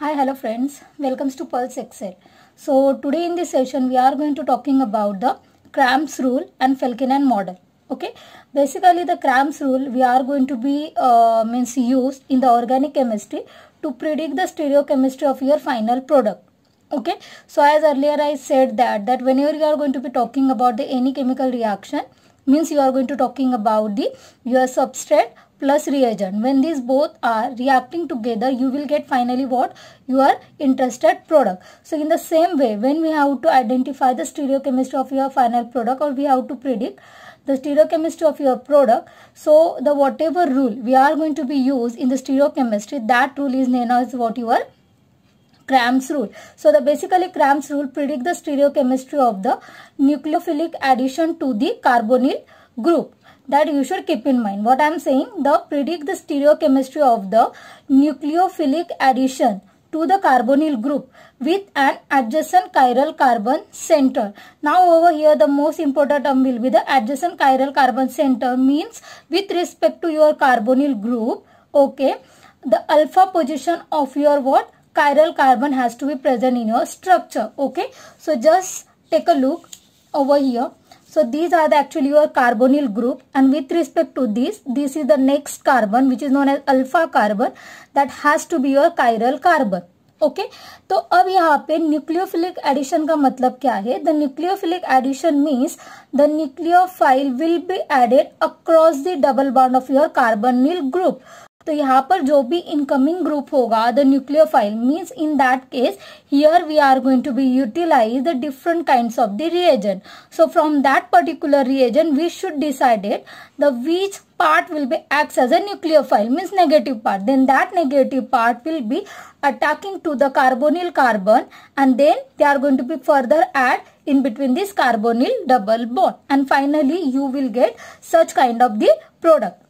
hi hello friends Welcome to pulse excel so today in this session we are going to talking about the cramps rule and falkinen model okay basically the cramps rule we are going to be uh, means used in the organic chemistry to predict the stereochemistry of your final product okay so as earlier i said that that whenever you are going to be talking about the any chemical reaction means you are going to talking about the your substrate plus reagent. When these both are reacting together, you will get finally what? Your interested product. So in the same way, when we have to identify the stereochemistry of your final product or we have to predict the stereochemistry of your product, so the whatever rule we are going to be used in the stereochemistry, that rule is known as what are Cram's rule. So the basically Cram's rule predict the stereochemistry of the nucleophilic addition to the carbonyl group that you should keep in mind. What I am saying, the predict the stereochemistry of the nucleophilic addition to the carbonyl group with an adjacent chiral carbon center. Now over here the most important term will be the adjacent chiral carbon center means with respect to your carbonyl group, okay, the alpha position of your what? Chiral carbon has to be present in your structure, okay. So just take a look over here. So these are the actually your carbonyl group and with respect to this, this is the next carbon which is known as alpha carbon that has to be your chiral carbon. Okay okay? तो अब यहाँ पे nucleophilic addition का मतलब क्या है the nucleophilic addition means the nucleophile will be added across the double bond of your carbonyl group तो यहाँ पर जो भी इनकमिंग ग्रुप होगा the nucleophile means in that case here we are going to be utilise the different kinds of the reagent so from that particular reagent we should decide it the which part will be acts as a nucleophile means negative part then that negative part will be attacking to the carbonyl carbon and then they are going to be further add in between this carbonyl double bond and finally you will get such kind of the product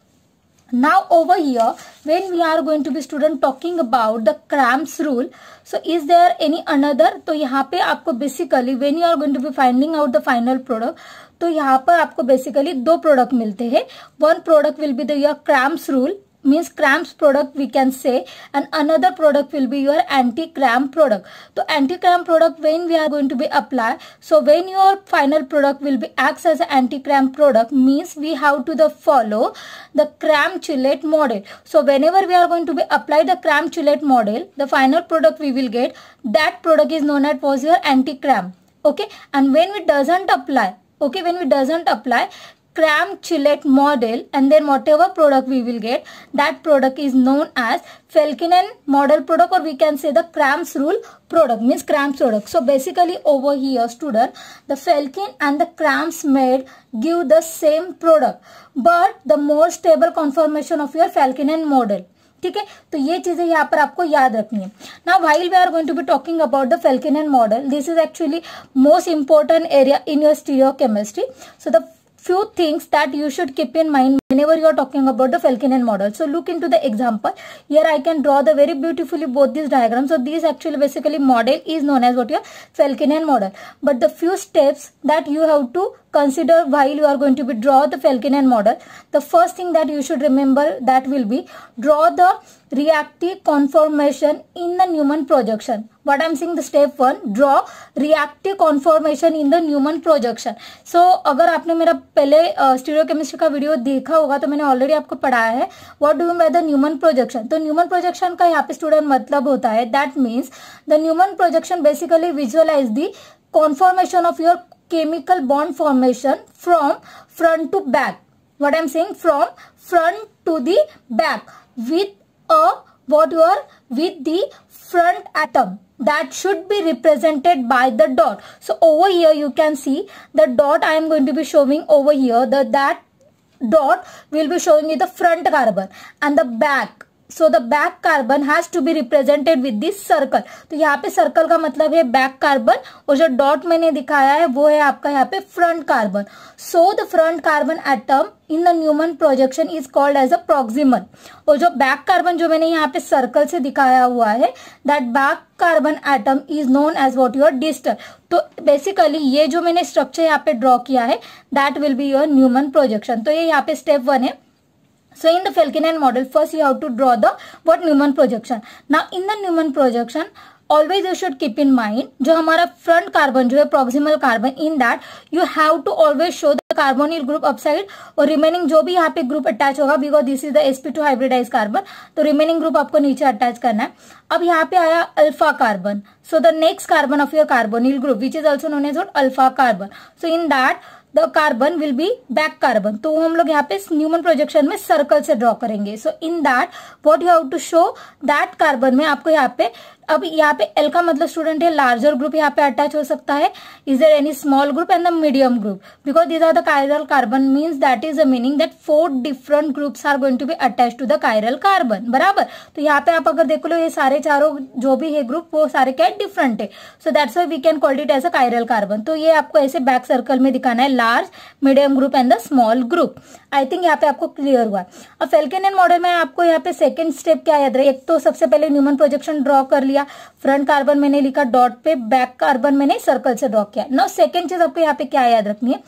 now over here when we are going to be student talking about the cramps rule so is there any another to yahan pe aapko basically when you are going to be finding out the final product तो यहाँ पर आपको basically दो product मिलते हैं one product will be the your cramps rule means cramps product we can say and another product will be your anti-cramp product so anti-cramp product when we are going to be apply so when your final product will be acts as anti-cramp product means we have to the follow the cramp chillate model so whenever we are going to be apply the cramp chillate model the final product we will get that product is known as was your anti-cramp okay and when we doesn't apply okay when we doesn't apply cram chillet model and then whatever product we will get that product is known as Falkinen model product or we can say the Cram's rule product means Cram's product. So basically over here student the Falcon and the Cram's made give the same product but the more stable conformation of your Falkinen model. ठीक है तो ये चीजें यहाँ पर आपको याद रखनी है ना while we are going to be talking about the Felkin and model this is actually most important area in your stereochemistry so the few things that you should keep in mind Whenever you are talking about the Falkinen model, so look into the example. Here I can draw the very beautifully both these diagrams. So this actually basically model is known as what your Falkinen model. But the few steps that you have to consider while you are going to be draw the Falkinen model. The first thing that you should remember that will be draw the reactive conformation in the Newman projection. What I'm saying the step one, draw reactive conformation in the Newman projection. So agar आपने मेरा पहले stereo chemistry का video. पढ़ा होगा तो मैंने already आपको पढ़ाया है what do you by the Newman projection तो न्यूमन प्रोजेक्शन का यहाँ पे स्टूडेंट मतलब होता है that means the Newman projection basically visualise the conformation of your chemical bond formation from front to back what I am seeing from front to the back with a what your with the front atom that should be represented by the dot so over here you can see the dot i am going to be showing over here the dot we will be showing you the front carbon and the back so the back carbon has to be represented with this circle तो यहाँ पे circle का मतलब है back carbon और जो dot मैंने दिखाया है वो है आपका यहाँ पे front carbon so the front carbon atom in the Newman projection is called as a proximal और जो बैक कार्बन जो मैंने यहाँ पे सर्कल से दिखाया हुआ है that back carbon atom is known as what your distal तो बेसिकली ये जो मैंने स्ट्रक्चर यहाँ पे ड्रॉ किया है that will be your Newman projection तो ये यहाँ पे स्टेप वन है So in the Falconer model, first you have to draw the what Newman projection. Now in the Newman projection, always you should keep in mind जो हमारा front carbon जो है proximal carbon in that you have to always show the carbonyl group upside और remaining जो भी यहाँ पे group attach होगा because this is the SP two hybridise carbon तो रिमेनिंग ग्रुप आपको नीचे अटैच करना है अब यहाँ पे आया alpha carbon so the next carbon of your carbonyl group which is also known as what alpha carbon so in that the carbon will be back carbon तो हम लोग यहाँ पे न्यूमन प्रोजेक्शन में सर्कल से ड्रॉ करेंगे so in that what you have to show that carbon में आपको यहाँ पे अब यहाँ पे एल का मतलब स्टूडेंट है लार्जर ग्रुप यहाँ पे अटैच हो सकता है is there any small group and the medium group because these are the chiral carbon means that is a meaning that four different groups are going to be attach to the chiral carbon बराबर तो यहाँ पे आप अगर देख लो ये सारे चारों जो भी है ग्रुप वो सारे क्या डिफरेंट है so that's why we can called it as a chiral carbon तो ये आपको ऐसे बैक सर्कल में दिखाना है large medium group and the small group I think यहाँ पे आपको क्लियर हुआ अब फेल्केन मॉडल में आपको यहाँ पे सेकेंड स्टेप क्या याद है एक तो सबसे पहले न्यूमन प्रोजेक्शन ड्रॉ कर लिया लिया फ्रंट कार्बन मैंने लिखा डॉट पे बैक कार्बन मैंने सर्कल से ड्रॉ किया नो सेकेंड चीज आपको यहाँ पे क्या याद रखनी है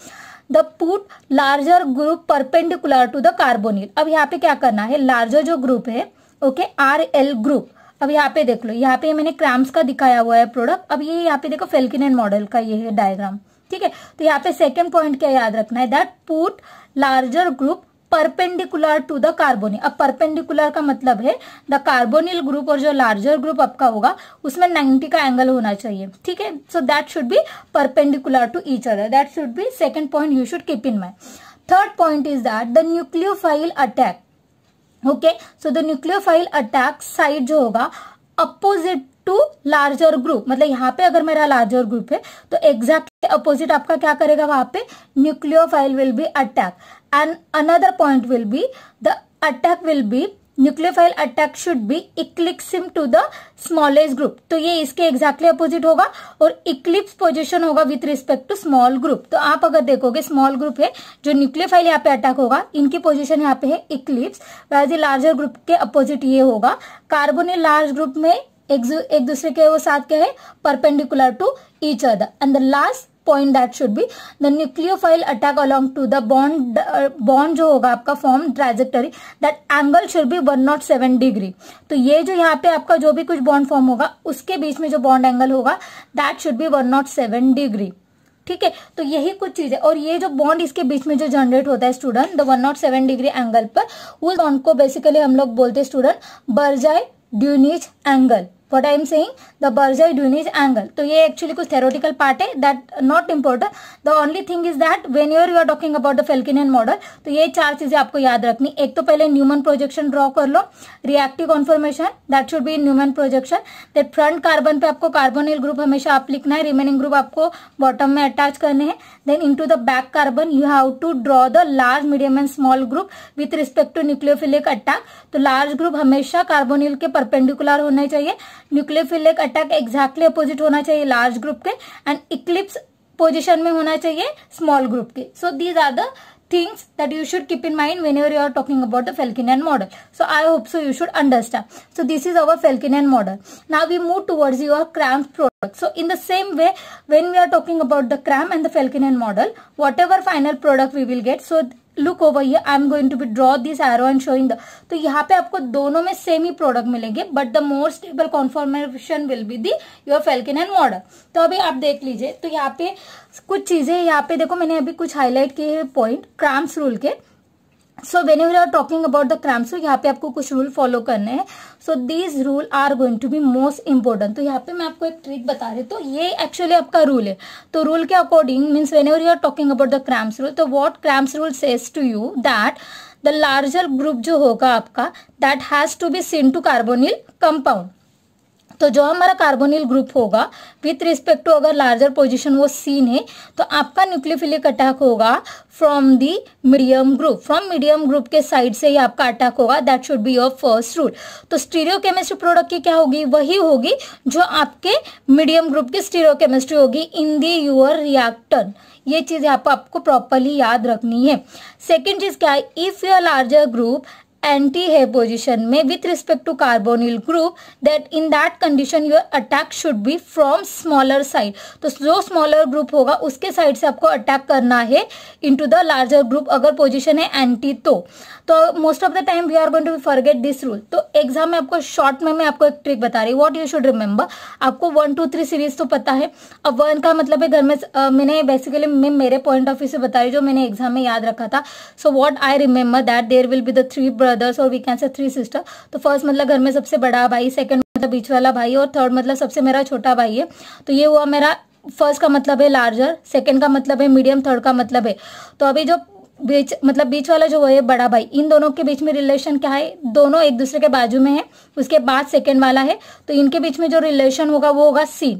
the put larger group perpendicular to the carbonyl अब यहाँ पे क्या करना है लार्जर जो ग्रुप है ओके आर एल ग्रुप अब यहाँ पे देख लो यहाँ पे मैंने क्रैम्स का दिखाया हुआ है प्रोडक्ट अब ये यहाँ पे देखो फेल्किन एंड मॉडल का ये है डायग्राम ठीक है तो यहाँ पे सेकेंड पॉइंट क्या याद रखना है that put larger group perpendicular to the carbonyl अब परपेंडिकुलर का मतलब है द कार्बोनिल ग्रुप और जो लार्जर ग्रुप आपका होगा उसमें 90 का एंगल होना चाहिए ठीक है so that should be perpendicular to each other that should be second point you should keep in mind third point is that the nucleophile attack okay so the nucleophile attack side जो होगा opposite to larger group मतलब यहाँ पे अगर मेरा larger group है तो exactly opposite आपका क्या करेगा वहां पे nucleophile will be attack and another point will be the attack will be nucleophile attack should be eclipsing to the smallest group तो ये इसके एग्जैक्टली अपोजिट होगा और इक्लिप्स पोजिशन होगा with respect to small group तो आप अगर देखोगे स्मॉल ग्रुप है जो न्यूक्लियोफाइल यहाँ पे अटैक होगा इनकी पोजिशन यहाँ पे है इक्लिप्स वैसे लार्जर ग्रुप के अपोजिट ये होगा कार्बोनिल लार्ज ग्रुप में एक, एक दूसरे के वो साथ क्या है perpendicular to each other and the last point that should be the nucleophile attack along to the bond bond जो होगा आपका form trajectory that angle should be one nought seven degree तो ये जो यहाँ पे आपका जो भी कुछ बॉन्ड फॉर्म होगा उसके बीच में जो बॉन्ड एंगल होगा that should be one nought seven degree ठीक है तो यही कुछ चीज है और ये जो बॉन्ड इसके बीच में जो जनरेट होता है student the one nought seven degree angle पर उस बॉन्ड को बेसिकली हम लोग बोलते हैं student Burgi Dunitz angle what I am saying the bird's dune is angle तो ये एक्चुअली कुछ थेरोटिकल पार्ट है not important the only thing is that when your you are talking about the Felkin model तो ये चार चीजें आपको याद रखनी एक तो पहले न्यूमन प्रोजेक्शन ड्रॉ कर लो reactive conformation that should be Newman projection that front carbon पे आपको कार्बोनियल ग्रुप हमेशा आप लिखना है रिमेनिंग ग्रुप आपको बॉटम में अटैच करने हैं then in to the back carbon you have to draw the large medium and small group with respect to nucleophilic attack तो लार्ज ग्रुप हमेशा कार्बोनिल के परपेंडिकुलर होने चाहिए न्यूक्लियोफिलिक अटैक एग्जैक्टली अपोजिट होना चाहिए लार्ज ग्रुप के and eclipse position में होना चाहिए स्मॉल ग्रुप के so these are the things that you should keep in mind whenever you are talking about the Falkinian model. So I hope so you should understand. So this is our Falkinian model. Now we move towards your CRAM product. So in the same way when we are talking about the CRAM and the Falkinian model whatever final product we will get so look over ये I am going to be draw this arrow and showing the तो यहाँ पे आपको दोनों में same ही product मिलेंगे but the more stable conformation will be the your Felkin and model तो अभी आप देख लीजिए तो यहाँ पे कुछ चीजें यहाँ पे देखो मैंने अभी कुछ हाईलाइट किए हैं पॉइंट क्राम्स रूल के so when you are talking about the Cram so यहाँ पे आपको कुछ रूल फॉलो करने हैं so these rule are going to be most important तो यहाँ पे मैं आपको एक ट्रिक बता रही हूँ तो ये एक्चुअली आपका रूल है तो रूल के according means whenever you are talking about the Cram's rule तो what Cram's rule says to you that the larger group जो होगा आपका that has to be seen to carbonyl compound तो जो हमारा कार्बोनिल ग्रुप होगा with respect to अगर larger position वो सीन है तो आपका न्यूक्लियोफिलिक अटैक होगा from the medium group from medium group के साइड से ही आपका अटैक होगा that should be your first rule तो स्टीरियोकेमिस्ट्री प्रोडक्ट की क्या होगी वही होगी जो आपके मीडियम ग्रुप की स्टीरियोकेमिस्ट्री होगी इन दी यूअर रिएक्टन ये चीज़ यहाँ आपको प्रॉपरली याद रखनी है सेकेंड चीज़ क्या है if your larger group anti है पोजिशन में with respect to carbonyl group that in that condition your attack should be from smaller side तो जो स्मॉलर ग्रुप होगा उसके साइड से आपको अटैक करना है in to the larger group अगर पोजिशन है एंटी तो तो most of the time we are going to forget this rule तो एग्जाम में आपको शॉर्ट में मैं आपको एक ट्रिक बता रही हूँ वॉट यू शुड रिमेंबर आपको वन टू थ्री सीरीज तो पता है अब वन का मतलब है घर में मैंने बेसिकली मैं मेरे पॉइंट ऑफ व्यू से बता रही जो मैंने एग्जाम में याद रखा था so what I remember that there will be the three brothers और we can say three sister तो फर्स्ट मतलब घर में सबसे बड़ा भाई सेकंड मतलब बीच वाला भाई और थर्ड मतलब सबसे मेरा छोटा भाई है तो ये हुआ मेरा फर्स्ट का मतलब है लार्जर सेकंड का मतलब है मीडियम थर्ड का मतलब है तो अभी जो बीच मतलब बीच वाला जो वो है बड़ा भाई इन दोनों के बीच में रिलेशन क्या है दोनों एक दूसरे के बाजू में है उसके बाद सेकेंड वाला है तो इनके बीच में जो रिलेशन होगा वो होगा सी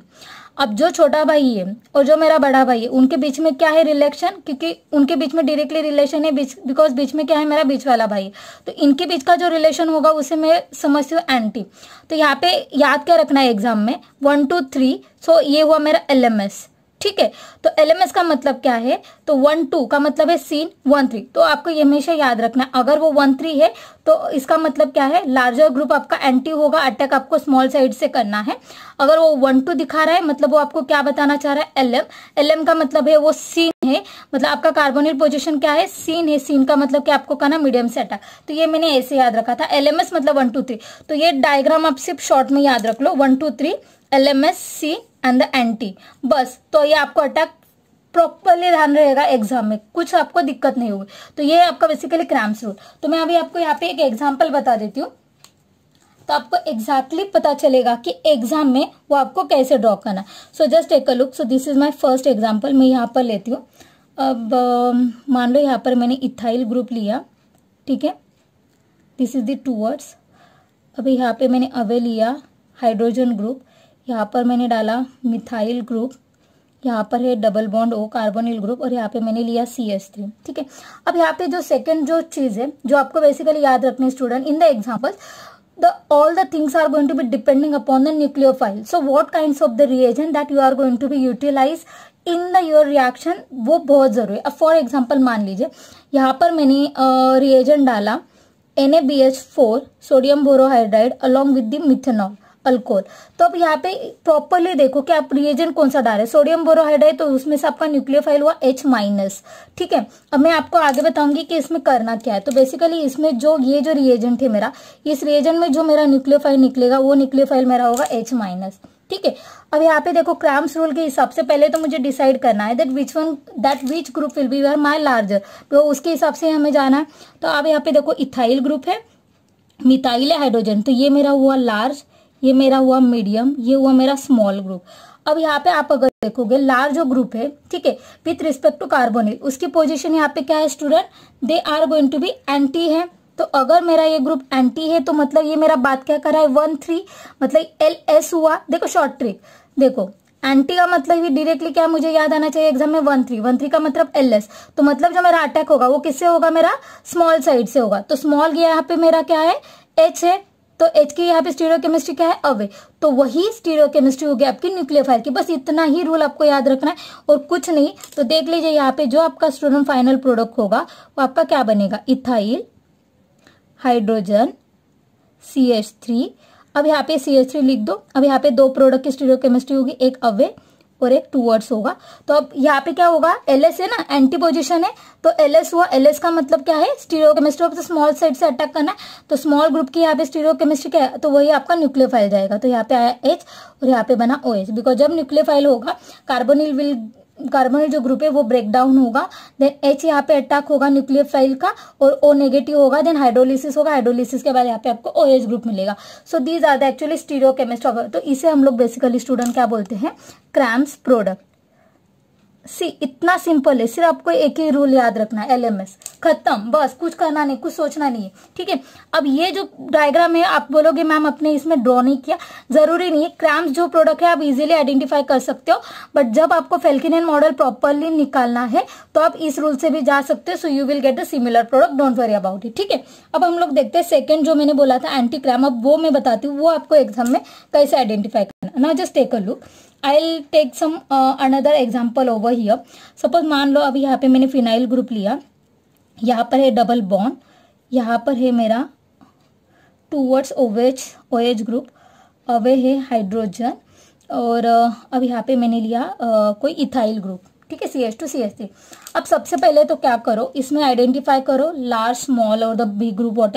अब जो छोटा भाई है और जो मेरा बड़ा भाई है उनके बीच में क्या है रिलेशन क्योंकि उनके बीच में डायरेक्टली रिलेशन है बिकॉज बीच में क्या है मेरा बीच वाला भाई तो इनके बीच का जो रिलेशन होगा उसे मैं समझती हूँ एंटी तो यहाँ पे याद क्या रखना है एग्जाम में वन टू थ्री सो ये हुआ मेरा एल एम एस ठीक है तो एलएमएस का मतलब क्या है तो वन टू का मतलब है सीन वन थ्री तो आपको ये हमेशा याद रखना है अगर वो वन थ्री है तो इसका मतलब क्या है लार्जर ग्रुप आपका एंटी होगा अटैक आपको स्मॉल साइड से करना है अगर वो वन टू दिखा रहा है मतलब वो आपको क्या बताना चाह रहा है एलएम एलएम का मतलब है वो सीन है मतलब आपका कार्बोनेट पोजिशन क्या है सीन है सीन का मतलब क्या आपको कहना मीडियम से अटैक तो ये मैंने ऐसे याद रखा था एलएमएस मतलब वन टू थ्री तो ये डायग्राम आप सिर्फ शॉर्ट में याद रख लो one two three L M S C and the anti बस तो ये आपको अटैक प्रॉपरली ध्यान रहेगा एग्जाम में कुछ आपको दिक्कत नहीं होगी तो ये आपका बेसिकली क्रैम्स रूल तो मैं अभी आपको यहाँ पे एक एग्जाम्पल बता देती हूँ तो आपको एग्जैक्टली exactly पता चलेगा कि एग्जाम में वो आपको कैसे ड्रॉ करना सो जस्ट एक look so this is my first example मैं यहाँ पर लेती हूँ अब मान लो यहाँ पर मैंने इथाइल ग्रुप लिया ठीक है दिस इज द अभी यहाँ पे मैंने अवे लिया हाइड्रोजन ग्रुप यहाँ पर मैंने डाला मिथाइल ग्रुप यहाँ पर है double bond O carbonyl group और यहाँ पे मैंने लिया सी एस थ्री ठीक है अब यहाँ पे जो सेकंड जो चीज़ है जो आपको बेसिकली याद रखनी student in the example all the things are going to be depending upon the the file so what kind of the reagent that you are going to be utilize in the your reaction वो बहुत जरूरी है अब for example मान लीजिए यहाँ पर मैंने रिएजन uh, डाला N A B H four sodium borohydride along with the methanol alcohol तो अब यहाँ पे प्रॉपरली देखो कि आप रिएजेंट कौन सा डाल रहे सोडियम बोरोहाइड है तो उसमें से आपका न्यूक्लियोफाइल हुआ एच माइनस ठीक है अब मैं आपको आगे बताऊंगी कि इसमें करना क्या है तो बेसिकली इसमें जो ये जो रिएजेंट है मेरा इस रिएजेंट में जो मेरा न्यूक्लियोफाइल निकलेगा वो न्यूक्लियोफाइल मेरा होगा एच माइनस ठीक है अब यहाँ पे देखो क्राम्स रूल के हिसाब से पहले तो मुझे डिसाइड करना है that which one that which group will be were my larger तो उसके हिसाब से हमें जाना है तो अब यहाँ पे देखो इथाइल ग्रुप है मिथाइल है हाइड्रोजन तो ये मेरा हुआ लार्ज ये मेरा हुआ मीडियम ये हुआ मेरा स्मॉल ग्रुप अब यहाँ पे आप अगर देखोगे लार्ज जो ग्रुप है ठीक है विथ रिस्पेक्ट टू कार्बोनिल उसकी पोजीशन यहाँ पे क्या है student they are going to be anti है तो अगर मेरा ये ग्रुप एंटी है तो मतलब ये मेरा बात क्या करा है वन थ्री मतलब एल एस हुआ देखो शॉर्ट ट्रिक देखो एंटी का मतलब ये डायरेक्टली क्या मुझे याद आना चाहिए एग्जाम में वन थ्री वन थ्री का मतलब एल एस तो मतलब जो मेरा अटैक होगा वो किससे होगा मेरा स्मॉल साइड से होगा तो स्मॉल यहाँ पे मेरा क्या है एच है तो एच के यहाँ पे स्टीरो केमिस्ट्री क्या है अवे तो वही स्टीरियो केमिस्ट्री होगी आपकी न्यूक्लियोफाइल की बस इतना ही रूल आपको याद रखना है और कुछ नहीं तो देख लीजिए यहाँ पे जो आपका स्टूडेंट फाइनल प्रोडक्ट होगा वो आपका क्या बनेगा ethyl hydrogen C H three अब यहाँ पे सी एच थ्री लिख दो अब यहाँ पे दो प्रोडक्ट की स्टीरियो केमिस्ट्री होगी एक अवे और एक टूवर्ड्स होगा तो अब यहाँ पे क्या होगा एल है ना एंटी पोजिशन है तो एल हुआ एल का मतलब क्या है स्टीरियो केमिस्ट्री तो स्मॉल साइड से अटैक करना है तो स्मॉल ग्रुप की यहाँ पे स्टीरियो केमिस्ट्री क्या है तो वही आपका न्यूक्लियर फाइल जाएगा तो यहाँ पे आया एच और यहाँ पे बना ओ एच बिकॉज जब न्यूक्लियर फाइल होगा कार्बोनिल विल कार्बोनल जो ग्रुप है वो ब्रेक डाउन होगा देन एच यहाँ पे अटैक होगा न्यूक्लियर फाइल का और ओ नेगेटिव होगा देन हाइड्रोलिसिस होगा हाइड्रोलिसिस के बाद यहाँ पे आपको ओ एच ग्रुप मिलेगा so these are the actually stereochemistry of तो इसे हम लोग बेसिकली स्टूडेंट क्या बोलते हैं क्रैम्स प्रोडक्ट सी इतना सिंपल है सिर्फ आपको एक ही रूल याद रखना है एल एम एस खत्म बस कुछ करना नहीं कुछ सोचना नहीं है ठीक है अब ये जो डायग्राम है आप बोलोगे मैम आपने इसमें ड्रॉ नहीं किया जरूरी नहीं है क्रैम्स जो प्रोडक्ट है आप इजिली आइडेंटिफाई कर सकते हो बट जब आपको फेल्किन मॉडल प्रॉपरली निकालना है तो आप इस रूल से भी जा सकते हो so you will get a similar product don't worry about it ठीक है अब हम लोग देखते हैं सेकेंड जो मैंने बोला था एंटी क्रैम अब वो मैं बताती हूँ वो आपको एग्जाम में कैसे आइडेंटिफाई करना ना just take a look I take some another example over here suppose मान लो अभी यहाँ पे मैंने फिनाइल ग्रुप लिया यहाँ पर है डबल बॉन्ड यहाँ पर है मेरा टूवर्ड्स ओवेज ओएज ग्रुप अवे है हाइड्रोजन और अब यहाँ पे मैंने लिया आ, कोई इथाइल ग्रुप ठीक है C H two C H three अब सबसे पहले तो क्या करो इसमें आइडेंटिफाई करो लार्ज स्मॉल और द बिग ग्रुप वॉट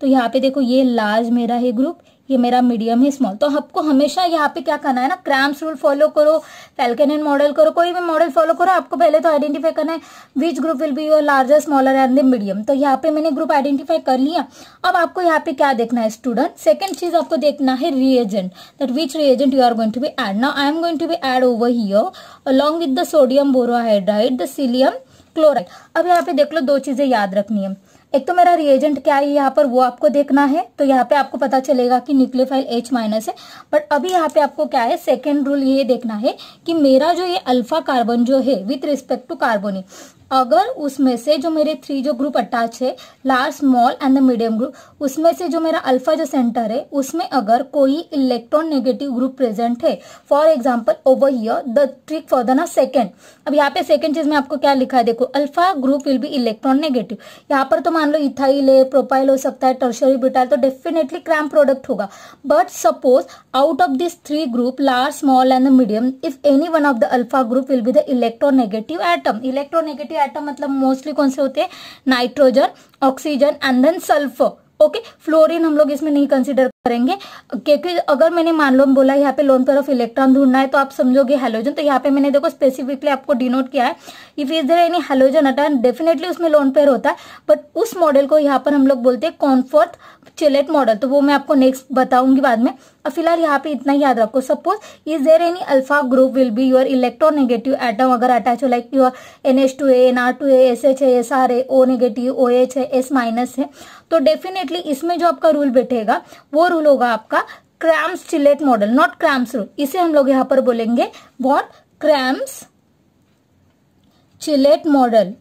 तो यहाँ पे देखो ये लार्ज मेरा है ग्रुप ये मेरा मीडियम है स्मॉल तो आपको हमेशा यहाँ पे क्या करना है ना क्रैम्स रूल फॉलो करो फैल्कन मॉडल करो कोई भी मॉडल फॉलो करो आपको पहले तो आइडेंटिफाई करना है which group will be your larger smaller and the medium तो यहाँ पे मैंने ग्रुप आइडेंटिफाई कर लिया अब आपको यहाँ पे क्या देखना है स्टूडेंट सेकेंड चीज आपको देखना है reagent that which reagent you are going to be add now I am going to be add over here along with the sodium borohydride the cerium chloride अब यहाँ पे देख लो दो चीजें याद रखनी है एक तो मेरा रिएजेंट क्या है यहाँ पर वो आपको देखना है तो यहाँ पे आपको पता चलेगा कि न्यूक्लियोफाइल एच माइनस है बट अभी यहाँ पे आपको क्या है सेकेंड रूल ये देखना है कि मेरा जो ये अल्फा कार्बन जो है विथ रिस्पेक्ट टू कार्बोनिक अगर उसमें से जो मेरे थ्री जो ग्रुप अटैच है large small and the medium group उसमें से जो मेरा अल्फा जो सेंटर है उसमें अगर कोई इलेक्ट्रॉन नेगेटिव ग्रुप प्रेजेंट है for example over here the trick for the ना सेकेंड अब यहाँ पे सेकेंड चीज में आपको क्या लिखा है देखो alpha group will be electron negative यहाँ पर तो मान लो इथाइल है प्रोपाइल हो सकता है टर्शरी बिटाइल तो डेफिनेटली क्रैम प्रोडक्ट होगा but suppose out of this three group large small and the medium if any one of the alpha group will be the electron negative atom negative atom मतलब mostly कौन से होते हैं nitrogen oxygen and then sulphur okay fluorine हम लोग इसमें नहीं consider करेंगे क्योंकि अगर मैंने मान लो बोला यहाँ पे लोन पर ऑफ इलेक्ट्रॉन ढूंढना है तो आप समझोगे हेलोजन तो यहाँ पे मैंने देखो स्पेसिफिकली आपको डिनोट किया है if is there any halogen atom definitely उसमें लोन पेयर होता है बट उस मॉडल को यहाँ पर हम लोग बोलते हैं कॉन्फर्थ चिलेट मॉडल तो वो मैं आपको नेक्स्ट बताऊंगी बाद में और फिलहाल यहाँ पे इतना याद रखो suppose is there any alpha group will be your electron negative atom अगर अटैच हो like your N H two a N R two a S H है S R a O negative O H है S minus है तो definitely इसमें जो आपका rule बैठेगा वो रूल होगा आपका Cram's chelate model not Cram's rule इसे हम लोग यहां पर बोलेंगे वॉट क्रैम्स चिलेट मॉडल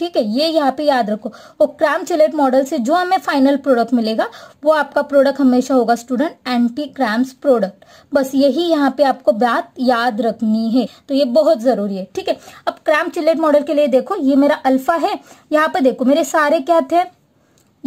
ठीक है ये यहाँ पे याद रखो और क्रैम चिलेट मॉडल से जो हमें फाइनल प्रोडक्ट मिलेगा वो आपका प्रोडक्ट हमेशा होगा स्टूडेंट एंटी क्रैम्स प्रोडक्ट बस यही यहाँ पे आपको बात याद रखनी है तो ये बहुत जरूरी है ठीक है अब क्रैम चिलेट मॉडल के लिए देखो ये मेरा अल्फा है यहाँ पे देखो मेरे सारे क्या थे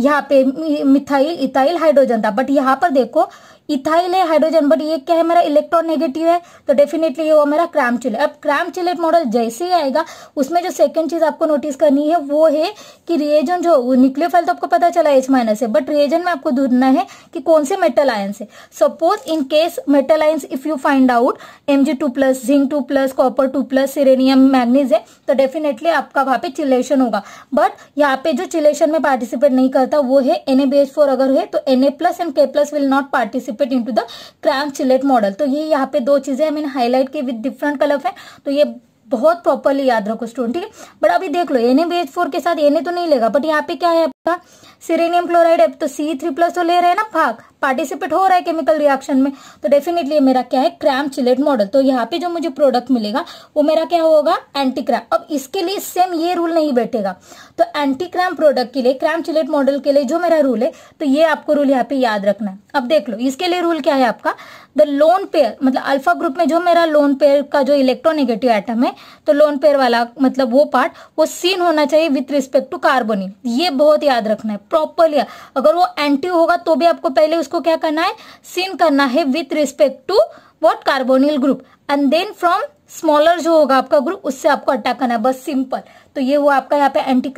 यहाँ पे मिथाइल इथाइल हाइड्रोजन था बट यहाँ पर देखो इथाइल है हाइड्रोजन बट ये क्या है मेरा इलेक्ट्रॉन नेगेटिव है तो डेफिनेटली ये वो मेरा क्रैम चिलेट अब क्रैम चिलेट मॉडल जैसे ही आएगा उसमें जो सेकंड चीज आपको नोटिस करनी है वो है कि रिएजन जो न्यूक्लियोफाइल तो आपको पता चला एच माइनस है बट रिएजन में आपको ढूंढना है कि कौन से मेटल आयंस है suppose in case metal ions if you find out M G two plus zinc two plus copper two plus सिरेनियम मैग्नीज है तो डेफिनेटली आपका वहां पे चिलेशन होगा बट यहाँ पे जो चिलेशन में पार्टिसिपेट नहीं करता वो है एन अगर है तो N A plus and K plus will not participate participate into the Cram chelate model तो ये यहाँ पे दो चीजें हमें हाईलाइट की विद डिफरेंट कलर है तो ये बहुत प्रॉपरली याद रखो स्टूडेंट ठीक है बट अभी देख लो एन एम फोर के साथ एन तो नहीं लेगा बट यहाँ पे क्या है आपका सिरेनियम क्लोराइड तो सी थ्री प्लस तो ले रहे हैं ना भाग पार्टिसिपेट हो रहा है केमिकल रिएक्शन में तो डेफिनेटली मेरा क्या है क्रैम चिलेट मॉडल तो यहाँ पे जो मुझे प्रोडक्ट मिलेगा वो मेरा क्या होगा एंटी क्रैम अब इसके लिए सेम ये रूल नहीं बैठेगा तो एंटी क्रैम प्रोडक्ट के लिए क्रैम चिलेट मॉडल के लिए जो मेरा रूल है तो ये आपको रूल यहाँ पे याद रखना है अब देख लो इसके लिए रूल क्या है आपका द लोन पेयर मतलब अल्फा ग्रुप में जो मेरा लोन पेयर का जो इलेक्ट्रोनेगेटिव आइटम है तो लोन पेयर वाला मतलब वो पार्ट वो सीन होना चाहिए विथ रिस्पेक्ट टू कार्बोनिल ये बहुत याद रखना है प्रॉपरली अगर वो एंटी होगा तो भी आपको पहले उसको क्या करना है सीन करना है with respect to what carbonyl group and then from smaller जो होगा आपका ग्रुप उससे आपको अटैक करना है बस सिंपल तो ये हुआ आपका यहाँ पे एंटी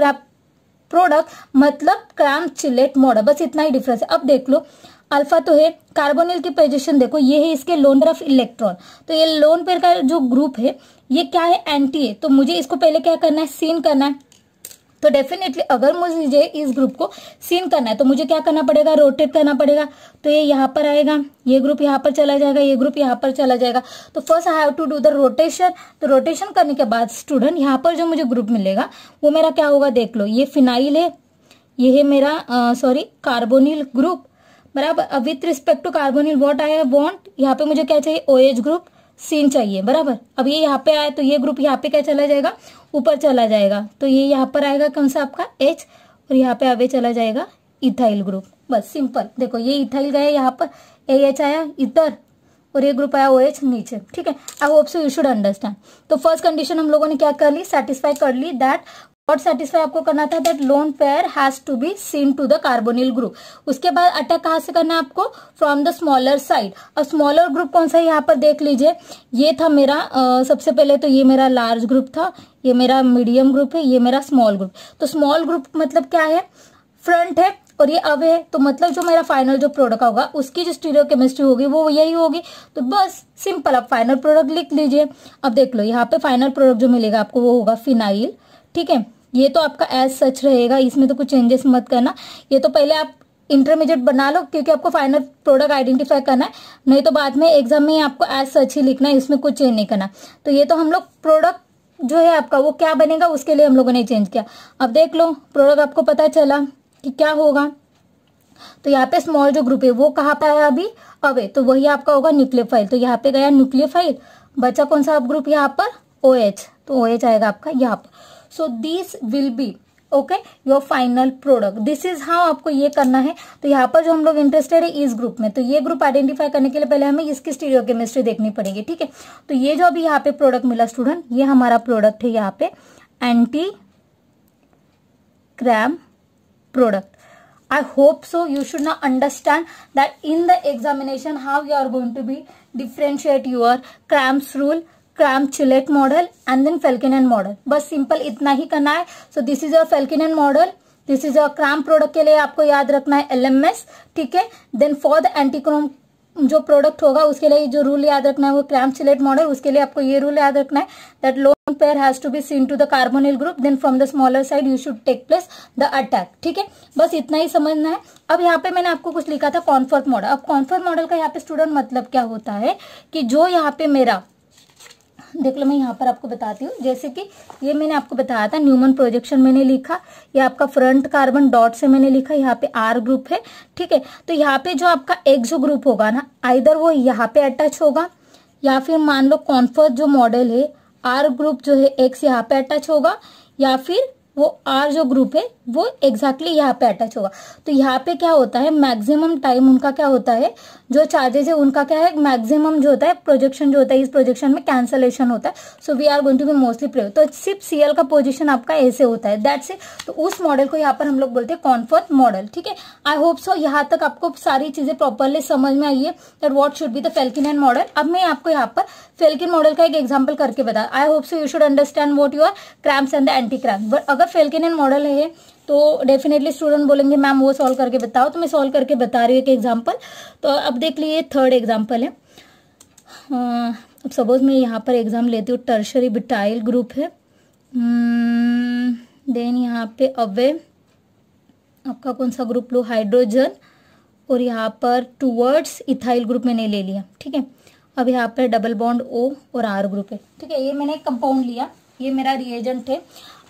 प्रोडक्ट मतलब क्रैम चिलेट मॉडल बस इतना ही डिफरेंस है अब देख लो अल्फा तो है कार्बोनिल की पोजिशन देखो ये है इसके लोन पेयर इलेक्ट्रॉन तो ये लोन पेयर का जो ग्रुप है ये क्या है एंटी है तो मुझे इसको पहले क्या करना है सीन करना है तो डेफिनेटली अगर मुझे इस ग्रुप को सीन करना है तो मुझे क्या करना पड़ेगा रोटेट करना पड़ेगा तो ये यहाँ पर आएगा ये ग्रुप यहाँ पर चला जाएगा ये ग्रुप यहाँ पर चला जाएगा तो first I have to do the rotation तो रोटेशन करने के बाद स्टूडेंट यहाँ पर जो मुझे ग्रुप मिलेगा वो मेरा क्या होगा देख लो ये फिनाइल है ये है मेरा सॉरी कार्बोनिल ग्रुप बराबर अब with respect to carbonyl what I want यहाँ पे मुझे क्या चाहिए ओ एच ग्रुप सीन चाहिए बराबर अब ये यहाँ पे आए तो ये ग्रुप यहाँ पे क्या चला जाएगा ऊपर चला जाएगा तो ये यहाँ पर आएगा कौन सा आपका एच और यहाँ पे अवे चला जाएगा इथाइल ग्रुप बस सिंपल देखो ये इथाइल गया यहाँ पर ए एच आया इधर और ये ग्रुप आया ओ एच नीचे ठीक है I hope so you should understand तो फर्स्ट कंडीशन हम लोगों ने क्या कर ली सेटिस्फाई कर ली दैट और सेटिस्फाई आपको करना था that lone pair has to be seen to the carbonyl group उसके बाद अटैक कहाँ से करना है आपको फ्रॉम द स्मॉलर साइड और स्मॉलर ग्रुप कौन सा यहाँ पर देख लीजिए ये था मेरा आ, सबसे पहले तो ये मेरा लार्ज ग्रुप था ये मेरा मीडियम ग्रुप है ये मेरा स्मॉल ग्रुप तो स्मॉल ग्रुप मतलब क्या है फ्रंट है और ये अब है तो मतलब जो मेरा फाइनल जो प्रोडक्ट होगा उसकी जो स्टीरियो केमिस्ट्री होगी वो यही होगी तो बस सिंपल आप फाइनल प्रोडक्ट लिख लीजिए अब देख लो यहाँ पे फाइनल प्रोडक्ट जो मिलेगा आपको वो होगा फिनाइल ठीक है ये तो आपका एज सच रहेगा इसमें तो कुछ चेंजेस मत करना ये तो पहले आप इंटरमीडिएट बना लो क्योंकि आपको फाइनल प्रोडक्ट आइडेंटिफाई करना है नहीं तो बाद में एग्जाम में आपको एज सच ही लिखना है इसमें कुछ चेंज नहीं करना तो ये तो हम लोग प्रोडक्ट जो है आपका वो क्या बनेगा उसके लिए हम लोगों ने चेंज किया अब देख लो प्रोडक्ट आपको पता चला कि क्या होगा तो यहाँ पे स्मॉल जो ग्रुप है वो कहाँ पे आया अभी अवे तो वही आपका होगा न्यूक्लियर फाइल तो यहाँ पे गया न्यूक्लियर फाइल बचा कौन सा आप ग्रुप यहाँ पर ओ OH, तो ओ OH आएगा आपका यहाँ पर so this will be okay your final product this is how आपको ये करना है तो यहाँ पर जो हम लोग इंटरेस्टेड है इस ग्रुप में तो ये ग्रुप आइडेंटिफाई करने के लिए पहले हमें इसकी स्टीरियो केमिस्ट्री देखनी पड़ेगी ठीक है तो ये जो अभी यहाँ पे प्रोडक्ट मिला स्टूडेंट ये हमारा प्रोडक्ट है यहाँ पे anti Cram product I hope so. You should ना understand that in the examination how you are going to be differentiate your cramps rule Cram chelate model and then Felkin model बस simple इतना ही करना है so this is a Felkin model this is a Cram product के लिए आपको याद रखना है एलएमएस ठीक है देन फॉर द एंटीक्रोम जो प्रोडक्ट होगा उसके लिए जो रूल याद रखना है वो क्रैम चिलेट मॉडल उसके लिए आपको ये रूल याद रखना है that lone pair has to be seen to the carbonyl group then from the smaller side you should take place the attack ठीक है बस इतना ही समझना है अब यहाँ पे मैंने आपको कुछ लिखा था कॉन्फर्ट मॉडल अब कॉन्फर्ट मॉडल का यहाँ पे स्टूडेंट मतलब क्या होता है कि जो यहाँ पे मेरा देख लो मैं यहाँ पर आपको बताती हूँ जैसे कि ये मैंने आपको बताया था न्यूमन प्रोजेक्शन मैंने लिखा ये आपका फ्रंट कार्बन डॉट से मैंने लिखा यहाँ पे आर ग्रुप है ठीक है तो यहाँ पे जो आपका एक्सो ग्रुप होगा ना आइधर वो यहाँ पे अटैच होगा या फिर मान लो कॉन्फर्स जो मॉडल है आर ग्रुप जो है एक्स यहाँ पे अटैच होगा या फिर वो आर जो ग्रुप है वो एग्जैक्टली exactly यहाँ पे अटैच होगा तो यहाँ पे क्या होता है मैक्सिमम टाइम उनका क्या होता है जो चार्जेज है उनका क्या है मैक्सिमम जो होता है प्रोजेक्शन जो होता है इस प्रोजेक्शन में कैंसलेशन होता है so we are going to be mostly play तो सिर्फ सीएल का पोजिशन आपका ऐसे होता है दैट से तो उस मॉडल को यहाँ पर हम लोग बोलते हैं कॉन्फर्ट मॉडल ठीक है आई होप सो यहाँ तक आपको सारी चीजें प्रॉपरली समझ में आई है that what should be the Felkin and model अब मैं आपको यहाँ पर फेल्किन मॉडल का एक एग्जाम्पल करके बता I hope so you should understand what your Cram's and the anti Cram's but अगर फेल्किन एंड मॉडल है तो डेफिनेटली स्टूडेंट बोलेंगे मैम वो सॉल्व करके बताओ तो मैं सॉल्व करके बता रही हूँ एक एग्जाम्पल तो अब देख लीजिए थर्ड एग्जाम्पल है हाँ, अब सपोज मैं यहाँ पर एग्ज़ाम लेती हूँ टर्शरी बिटाइल ग्रुप है देन हम्म, यहाँ पे अवे आपका कौन सा ग्रुप लो हाइड्रोजन और यहाँ पर टूवर्ड्स इथाइल ग्रुप मैंने ले लिया ठीक है अब यहाँ पर डबल बॉन्ड ओ और आर ग्रुप है ठीक है ये मैंने कंपाउंड लिया ये मेरा रिएजेंट है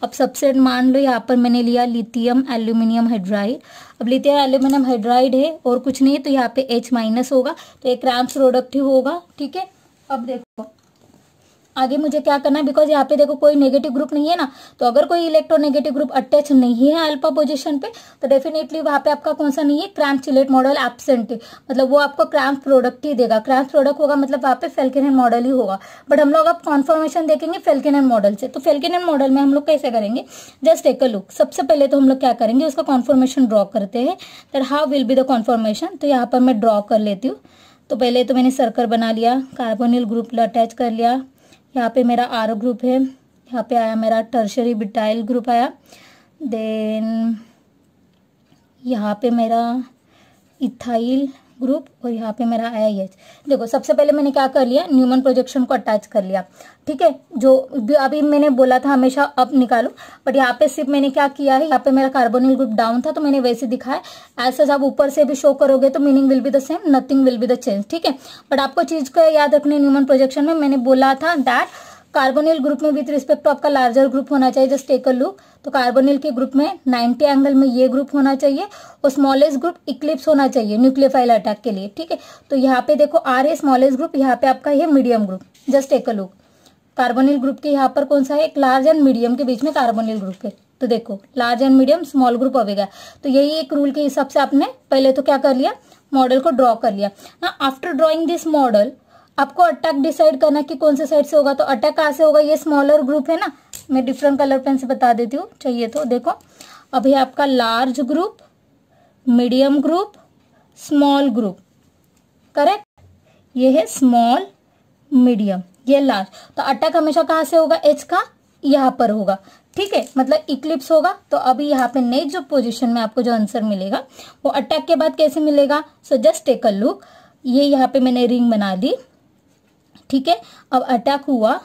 अब सबसे मान लो यहाँ पर मैंने लिया लिथियम एल्यूमिनियम हाइड्राइड अब लिथियम एल्यूमिनियम हाइड्राइड है और कुछ नहीं तो यहाँ पे H माइनस होगा तो एक क्रैम्स प्रोडक्ट ही होगा ठीक है अब देखो आगे मुझे क्या करना है बिकॉज यहाँ पे देखो कोई नेगेटिव ग्रुप नहीं है ना तो अगर कोई इलेक्ट्रोनेगेटिव ग्रुप अटैच नहीं है अल्फा पोजिशन पे तो डेफिनेटली वहाँ पे आपका कौन सा नहीं है क्रैम्प चिलेट मॉडल एबसेंट मतलब वो आपको क्रैम्प प्रोडक्ट ही देगा क्रैम्प प्रोडक्ट होगा मतलब वहां पे फेल्किन मॉडल ही होगा बट हम लोग अब कॉन्फर्मेशन देखेंगे फेल्किन मॉडल से तो फेल्किन मॉडल में हम लोग कैसे करेंगे जस्ट एक लुक सबसे पहले तो हम लोग क्या करेंगे उसका कॉन्फर्मेशन ड्रॉ करते हैं that how will be the conformation तो यहाँ पर मैं ड्रॉ कर लेती हूँ तो पहले तो मैंने सर्कल बना लिया कार्बोनिल ग्रुप अटैच कर लिया यहाँ पे मेरा आर ग्रुप है यहाँ पे आया मेरा टर्शरी बिटाइल ग्रुप आया देन यहाँ पे मेरा इथाइल ग्रुप और यहाँ पे मेरा आया एच देखो सबसे पहले मैंने क्या कर लिया न्यूमन प्रोजेक्शन को अटैच कर लिया ठीक है जो अभी मैंने बोला था हमेशा अप निकालो बट यहाँ पे सिर्फ मैंने क्या किया है यहाँ पे मेरा कार्बोनिल ग्रुप डाउन था तो मैंने वैसे दिखाया एज एस आप ऊपर से भी शो करोगे तो meaning will be the same nothing will be the change ठीक है बट आपको चीज को याद रखने न्यूमन प्रोजेक्शन में मैंने बोला था दैट कार्बोनिल ग्रुप में विथ रिस्पेक्ट टू आपका लार्जर ग्रुप होना चाहिए जस्ट टेक अ लुक तो कार्बोनिल के ग्रुप में 90 एंगल में ये ग्रुप होना चाहिए और स्मॉलेस्ट ग्रुप इक्लिप्स होना चाहिए न्यूक्लियोफाइल अटैक के लिए ठीक है तो यहाँ पे देखो आर ए स्मॉलेस्ट ग्रुप यहाँ पे आपका ये medium group just take a look carbonyl group के यहाँ पर कौन सा है एक लार्ज एंड मीडियम के बीच में कार्बोनिल ग्रुप है तो देखो large and medium small group अवेगा तो यही एक रूल के हिसाब से आपने पहले तो क्या कर लिया मॉडल को ड्रॉ कर लिया आफ्टर ड्रॉइंग दिस मॉडल आपको अटैक डिसाइड करना कि कौन से साइड से होगा तो अटैक कहाँ से होगा ये स्मॉलर ग्रुप है ना मैं डिफरेंट कलर पेन से बता देती हूँ चाहिए तो देखो अभी आपका large group medium group small group correct ये है स्मॉल मीडियम ये लार्ज तो अटैक हमेशा कहाँ से होगा एच का यहाँ पर होगा ठीक है मतलब इक्लिप्स होगा तो अभी यहाँ पे नेक्स्ट जो पोजिशन में आपको जो आंसर मिलेगा वो अटैक के बाद कैसे मिलेगा so just take a look ये यहाँ पे मैंने रिंग बना दी ठीक है अब अटैक हुआ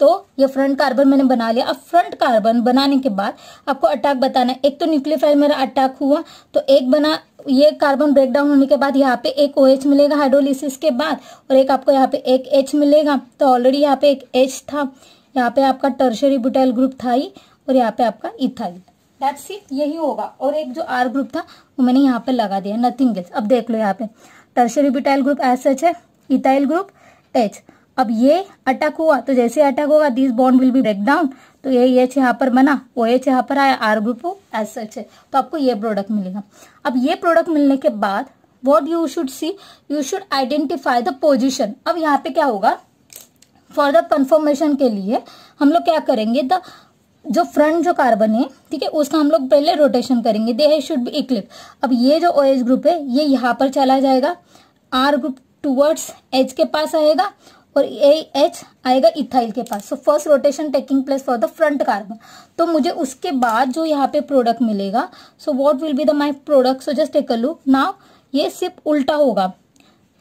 तो ये फ्रंट कार्बन मैंने बना लिया अब फ्रंट कार्बन बनाने के बाद आपको अटैक बताना है एक तो न्यूक्लियोफाइल मेरा अटैक हुआ तो एक बना ये कार्बन ब्रेकडाउन होने के बाद यहाँ पे एक ओ OH मिलेगा हाइड्रोलिसिस के बाद और एक आपको यहाँ पे एक एच मिलेगा तो ऑलरेडी यहाँ पे एक एच था यहाँ पे आपका टर्शरी बुटाइल ग्रुप था ही और यहाँ पे आपका इथाइल डेट सी यही होगा और एक जो आर ग्रुप था वो मैंने यहाँ पे लगा दिया नथिंग एल्स अब देख लो यहाँ पे टर्शरी बुटाइल ग्रुप एस है इथाइल ग्रुप एच अब ये अटैक हुआ तो जैसे अटैक होगा this bond will be break down तो ये एच यहाँ पर बना ओ एच यहाँ पर आया आर ग्रुप एस एच है तो आपको ये प्रोडक्ट मिलेगा अब ये प्रोडक्ट मिलने के बाद what you should see you should identify the position अब यहाँ पे क्या होगा फर्दर कन्फर्मेशन के लिए हम लोग क्या करेंगे द जो फ्रंट जो कार्बन है ठीक है उसका हम लोग पहले रोटेशन करेंगे दे शुड बी इक्लिप अब ये जो ओ OH ग्रुप है ये यहाँ पर चला जाएगा आर ग्रुप टूवर्ड्स एच के पास आएगा और ए एच आएगा इथाइल के पास so first rotation taking place for the front carbon तो मुझे उसके बाद जो यहाँ पे प्रोडक्ट मिलेगा so what will be the my product so just take a now now ये सिर्फ उल्टा होगा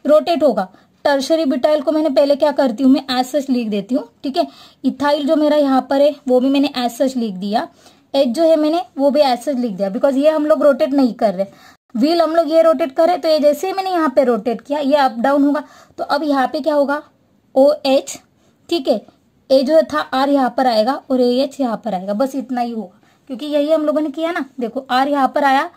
रोटेट होगा टर्शरी बिटाइल को मैंने पहले क्या करती हूँ मैं एस सच लिख देती हूँ ठीक है इथाइल जो मेरा यहाँ पर है वो भी मैंने एस सच लिख दिया एच जो है मैंने वो भी एस सच लिख दिया बिकॉज ये हम लोग रोटेट नहीं कर रहे व्हील हम लोग ये रोटेट करे तो ये जैसे मैंने यहाँ पे रोटेट किया ये अप डाउन होगा तो अब यहाँ पे क्या होगा ओ एच ठीक है ए जो था आर यहाँ पर आएगा और ए एच यहाँ पर आएगा बस इतना ही होगा क्योंकि यही हम लोगों ने किया ना देखो आर यहाँ पर आया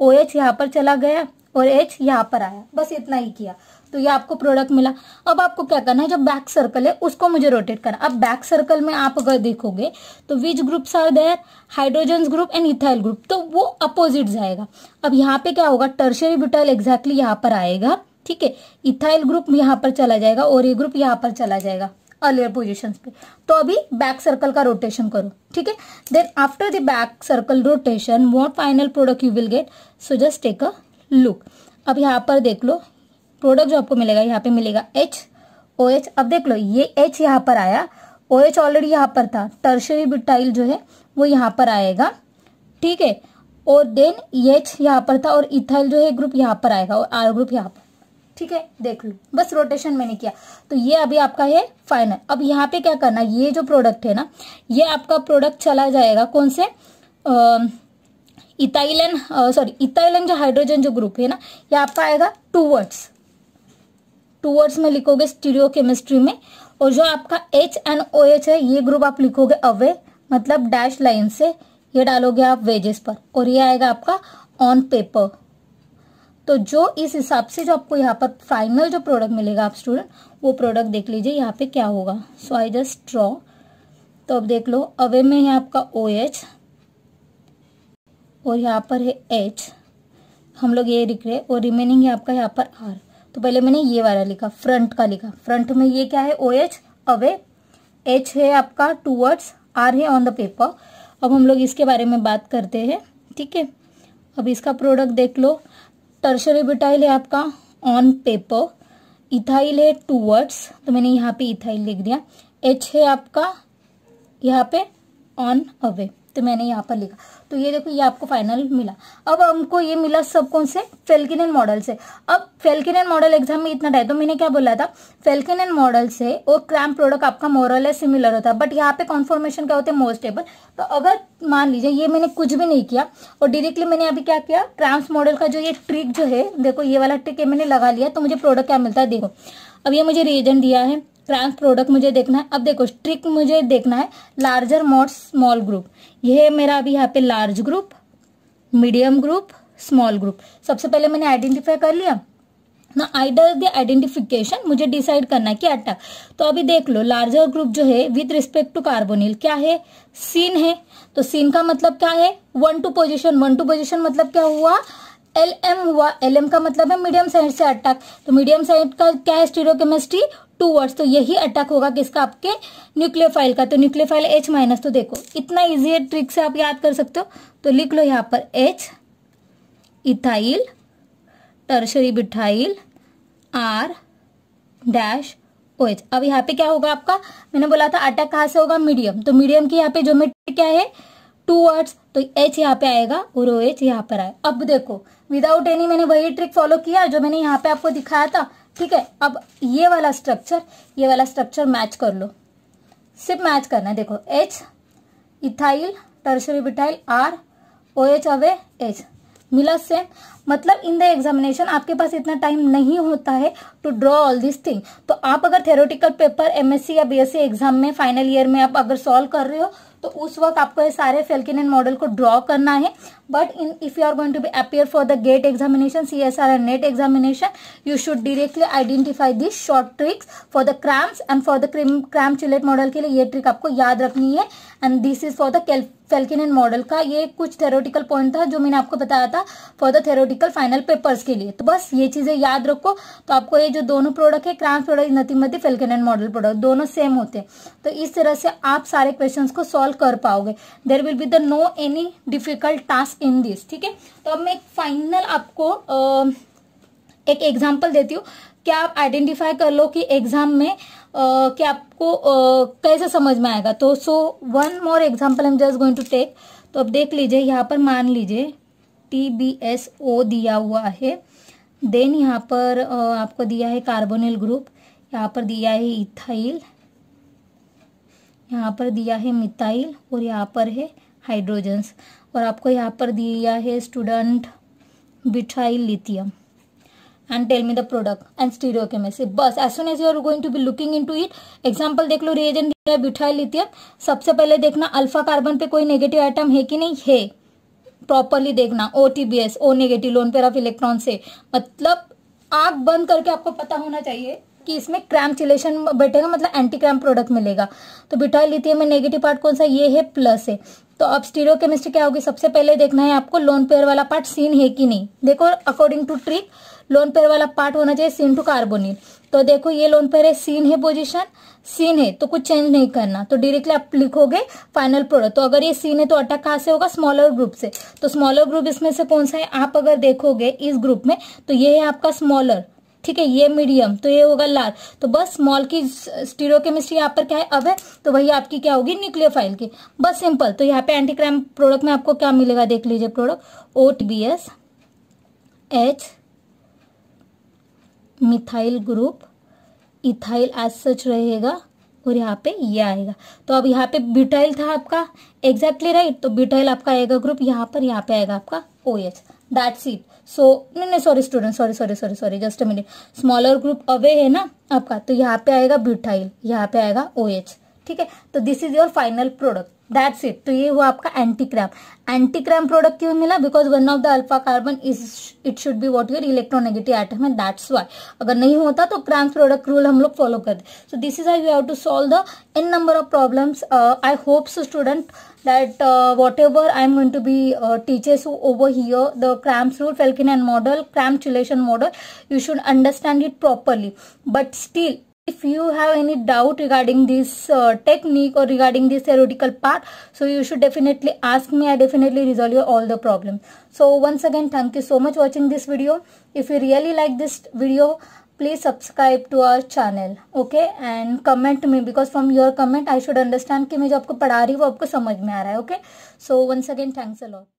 ओ एच यहाँ पर चला गया और एच यहाँ पर आया बस इतना ही किया तो ये आपको प्रोडक्ट मिला अब आपको क्या करना है जो बैक सर्कल है उसको मुझे रोटेट करना अब बैक सर्कल में आप अगर देखोगे तो which groups are there hydrogen group and ethyl group तो वो अपोजिट जाएगा अब यहाँ पे क्या होगा टर्शरी ब्यूटाइल एग्जैक्टली यहाँ पर आएगा ठीक है इथाइल ग्रुप यहाँ पर चला जाएगा और ये ग्रुप यहाँ पर चला जाएगा अलियर पोजिशन पे तो अभी बैक सर्कल का रोटेशन करो ठीक है then after the back circle rotation what final product you will get so just take a look अब यहाँ पर देख लो प्रोडक्ट जो आपको मिलेगा यहाँ पे मिलेगा एच ओ एच अब देख लो ये एच यहाँ पर आया ओ एच ऑलरेडी यहाँ पर था टर्शरी बिटाइल जो है वो यहाँ पर आएगा ठीक है और देन एच यहाँ पर था और इथाइल जो है ग्रुप यहाँ पर आएगा और आर ग्रुप यहाँ पर ठीक है देख लो बस रोटेशन मैंने किया तो ये अभी आपका है फाइनल अब यहाँ पे क्या करना ये जो प्रोडक्ट है ना ये आपका प्रोडक्ट चला जाएगा कौन से इथाइलन सॉरी इथाइलन जो हाइड्रोजन जो ग्रुप है ना ये आपका आएगा टू वर्ड्स टू वर्ड्स में लिखोगे स्टीरियो केमिस्ट्री में और जो आपका एच एंड ओ एच है ये ग्रुप आप लिखोगे अवे मतलब डैश लाइन से ये डालोगे आप वेजेस पर और ये आएगा आपका ऑन पेपर तो जो इस हिसाब से जो आपको यहाँ पर फाइनल जो प्रोडक्ट मिलेगा आप स्टूडेंट वो प्रोडक्ट देख लीजिए यहाँ पे क्या होगा सो आई जस्ट ड्रॉ तो अब देख लो अवे में है आपका ओ एच और यहाँ पर है एच हम लोग ये लिख रहे और रिमेनिंग है आपका यहाँ पर आर तो पहले मैंने ये वाला लिखा फ्रंट का लिखा फ्रंट में ये क्या है ओ एच अवे एच है आपका टूवर्ड्स आर है ऑन द पेपर अब हम लोग इसके बारे में बात करते हैं ठीक है अब इसका प्रोडक्ट देख लो टर्शरी बिटाइल है आपका ऑन पेपर इथाइल है टूवर्ड्स तो मैंने यहाँ पे इथाइल लिख दिया एच है आपका यहाँ पे ऑन अवे तो मैंने यहाँ पर लिखा तो ये देखो ये आपको फाइनल मिला अब हमको ये मिला सब कौन से फेल्किनन मॉडल से अब फेल्किन मॉडल एग्जाम में इतना है तो मैंने क्या बोला था फेल्किनन मॉडल से और क्रैम प्रोडक्ट आपका मॉरल है सिमिलर होता है बट यहाँ पे कॉन्फॉर्मेशन क्या होते हैं मोस्ट तो अगर मान लीजिए ये मैंने कुछ भी नहीं किया और डायरेक्टली मैंने अभी क्या किया क्रैम्स मॉडल का जो ये ट्रिक जो है देखो ये वाला ट्रिक मैंने लगा लिया तो मुझे प्रोडक्ट क्या मिलता है देखो अब ये मुझे रीजन दिया है ट्रांस प्रोडक्ट मुझे देखना है अब देखो स्ट्रिक मुझे देखना है लार्जर मॉड स्मॉल ग्रुप यह मेरा अभी यहाँ पे large group medium group small group सबसे पहले मैंने आइडेंटिफाई कर लिया ना आइडर द आइडेंटिफिकेशन मुझे डिसाइड करना है कि अटक तो अभी देख लो लार्जर ग्रुप जो है विथ रिस्पेक्ट टू कार्बोनिल क्या है सीन है तो सीन का मतलब क्या है one two position one two position मतलब क्या हुआ एल एम हुआ एल एम का मतलब है मीडियम साइड से अटक तो मीडियम साइड का क्या है स्टीरियोकेमिस्ट्री टू वर्ड्स तो यही अटैक होगा किसका आपके न्यूक्लियर फाइल का तो न्यूक्लियर फाइल एच माइनस तो देखो इतना इजी है ट्रिक से आप याद कर सकते हो तो लिख लो यहाँ पर H ethyl tertiary butyl R dash O H अब यहाँ पे क्या होगा आपका मैंने बोला था अटैक कहाँ से होगा मीडियम तो मीडियम की यहाँ पे ज्योमेट्री क्या है टू वर्ड्स तो एच यहाँ पे आएगा और ओ एच यहाँ पर आए अब देखो विदाउट एनी मैंने वही ट्रिक फॉलो किया जो मैंने यहाँ पे आपको दिखाया था ठीक है अब ये वाला स्ट्रक्चर ये वाला स्ट्रक्चर मैच कर लो सिर्फ मैच करना है देखो H ethyl tertiary butyl R O H away H मिला सेम मतलब इन द एग्जामिनेशन आपके पास इतना टाइम नहीं होता है to draw all this thing तो आप अगर थेरोटिकल पेपर एमएससी या बीएससी एग्जाम में फाइनल ईयर में आप अगर सॉल्व कर रहे हो तो उस वक्त आपको ये सारे फेल्किन मॉडल को ड्रॉ करना है but in but in if you are going to be appear for the gate examination csr and net examination you should directly identify these short tricks for the cramps and for the cramp chillet model के लिए ये trick आपको याद रखनी है and this is for the Felkin and model का ये कुछ थेरोटिकल पॉइंट था जो मैंने आपको बताया था for the theoretical final papers के लिए तो बस ये चीजें याद रखो तो आपको ये जो दोनों प्रोडक्ट है क्रांस प्रोडक्ट नतीमती फेल्किन मॉडल प्रोडक्ट दोनों सेम होते हैं तो इस तरह से आप सारे क्वेश्चन को सोल्व कर पाओगे there will be the no any difficult task in this ठीक है तो अब मैं एक फाइनल आपको एक एग्जाम्पल देती हूँ क्या आप आइडेंटिफाई कर लो कि एग्जाम में आ, कि आपको आ, कैसे समझ में आएगा तो so one more example I am just going to take तो अब देख लीजिए यहाँ पर मान लीजिए टी बी एस ओ दिया हुआ है देन यहाँ पर आपको दिया है कार्बोनिल ग्रुप यहाँ पर दिया है इथाइल यहाँ पर दिया है मिथाइल और यहाँ पर है हाइड्रोजन्स और आपको यहाँ पर दिया है student butyl lithium and tell me the product and stereochemistry बस as soon as you are going to be looking into it example देख लो रिएजेंट दिया है बिठाइल लिथियम सबसे पहले देखना अल्फा कार्बन पे कोई नेगेटिव आइटम है कि नहीं है प्रॉपरली देखना O T B S O negative lone pair of electron से मतलब आग बंद करके आपको पता होना चाहिए कि इसमें क्रैम चिलेशन बैठेगा मतलब एंटी क्रैम प्रोडक्ट मिलेगा तो बिटाइल लिथियम में नेगेटिव पार्ट कौन सा ये है प्लस है तो अब स्टीरियो केमिस्ट्री क्या होगी सबसे पहले देखना है आपको लोन पेयर वाला पार्ट सीन है कि नहीं देखो according to trick lone pair वाला पार्ट होना चाहिए सीन टू कार्बोनिल तो देखो ये लोन पेयर है सीन है पोजिशन सीन है तो कुछ चेंज नहीं करना तो डायरेक्टली आप लिखोगे फाइनल प्रोडक्ट तो अगर ये सीन है तो अटैक कहाँ से होगा स्मॉलर ग्रुप से तो स्मॉलर ग्रुप इसमें से कौन सा है आप अगर देखोगे इस ग्रुप में तो ये है आपका स्मॉलर ठीक है ये मीडियम तो ये होगा लार्ज तो बस स्मॉल की स्टीरो केमिस्ट्री यहाँ पर क्या है अब है तो वही आपकी क्या होगी न्यूक्लियोफाइल की बस सिंपल तो यहाँ पे एंटी क्राइम प्रोडक्ट में आपको क्या मिलेगा देख लीजिए product O T B S H methyl group ethyl as such रहेगा और यहाँ पे ये यह आएगा तो अब यहाँ पे ब्यूटाइल था आपका एग्जैक्टली exactly राइट right, तो ब्यूटाइल आपका आएगा ग्रुप यहाँ पर यहाँ पे आएगा आपका O H that's it so नहीं नहीं sorry student sorry sorry sorry sorry just minute smaller group away है ना आपका तो यहाँ पे आएगा ब्यूटाइल यहाँ पे आएगा ओ OH, ठीक है तो this is your final product that's it तो ये हुआ आपका एंटीक्रैम एंटीक्रैम प्रोडक्ट क्यों मिला because one of the alpha carbon is it should be what your electronegative item and that's why अगर नहीं होता तो क्रैम प्रोडक्ट रूल हम लोग फॉलो करते so this is I you have to solve the N number of problems I hopes student that uh, whatever I am going to be uh, teaches over here, the Cramp's rule, and model, Cramp's relation model, you should understand it properly. But still, if you have any doubt regarding this uh, technique or regarding this theoretical part, so you should definitely ask me. I definitely resolve your all the problems. So once again, thank you so much watching this video. If you really like this video, please subscribe to our channel okay and comment me because from your comment I should understand कि मैं जो आपको पढ़ा रही हूँ वो आपको समझ में आ रहा है okay so once again thanks a lot